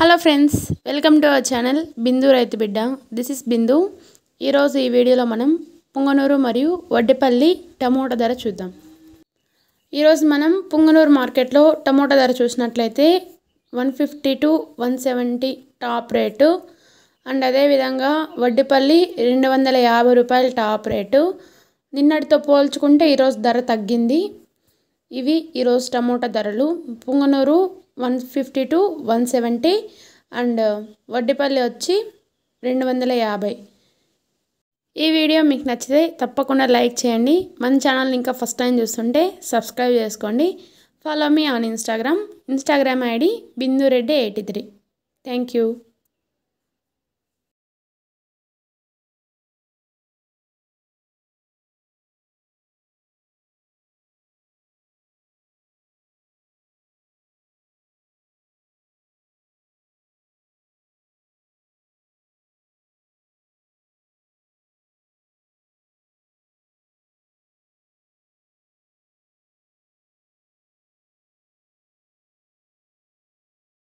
hello friends welcome to our channel Bindu రైతు బిడ్డ this is బిందు ఈరోజు ఈ వీడియోలో మనం పుంగనూరు మరియు వడ్డెపల్లి టమోటా ధర చూద్దాం ఈరోజు మనం పుంగనూరు మార్కెట్లో టమోటా ధర చూసినట్లయితే one fifty to one seventy top rate and అదేవిధంగా వడ్డెపల్లి రెండు వందల యాభై రూపాయలు టాప్ రేటు నిన్నటితో పోల్చుకుంటే ఈరోజు ధర తగ్గింది ఇవి ఈరోజు టమోటా ధరలు Punganur one fifty to one seventy and uh, Vaddipalli వచ్చి రెండు వందల యాభై ఈ వీడియో మీకు నచ్చితే తప్పకుండా లైక్ చేయండి మన ఛానల్ని ఇంకా ఫస్ట్ టైం చూస్తుంటే సబ్స్క్రైబ్ చేసుకోండి follow me on Instagram Instagram ID Bindu Reddy eighty three thank you